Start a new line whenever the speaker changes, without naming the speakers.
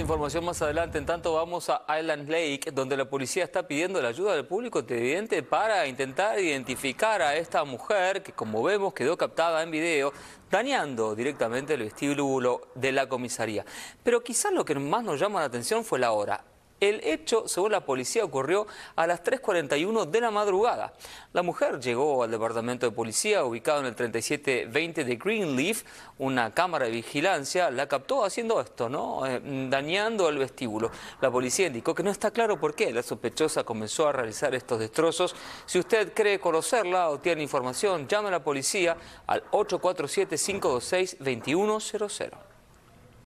información más adelante. En tanto, vamos a Island Lake, donde la policía está pidiendo la ayuda del público televidente para intentar identificar a esta mujer que, como vemos, quedó captada en video, dañando directamente el vestíbulo de la comisaría. Pero quizás lo que más nos llama la atención fue la hora. El hecho, según la policía, ocurrió a las 3.41 de la madrugada. La mujer llegó al departamento de policía ubicado en el 3720 de Greenleaf. Una cámara de vigilancia la captó haciendo esto, ¿no? Eh, dañando el vestíbulo. La policía indicó que no está claro por qué la sospechosa comenzó a realizar estos destrozos. Si usted cree conocerla o tiene información, llame a la policía al 847-526-2100.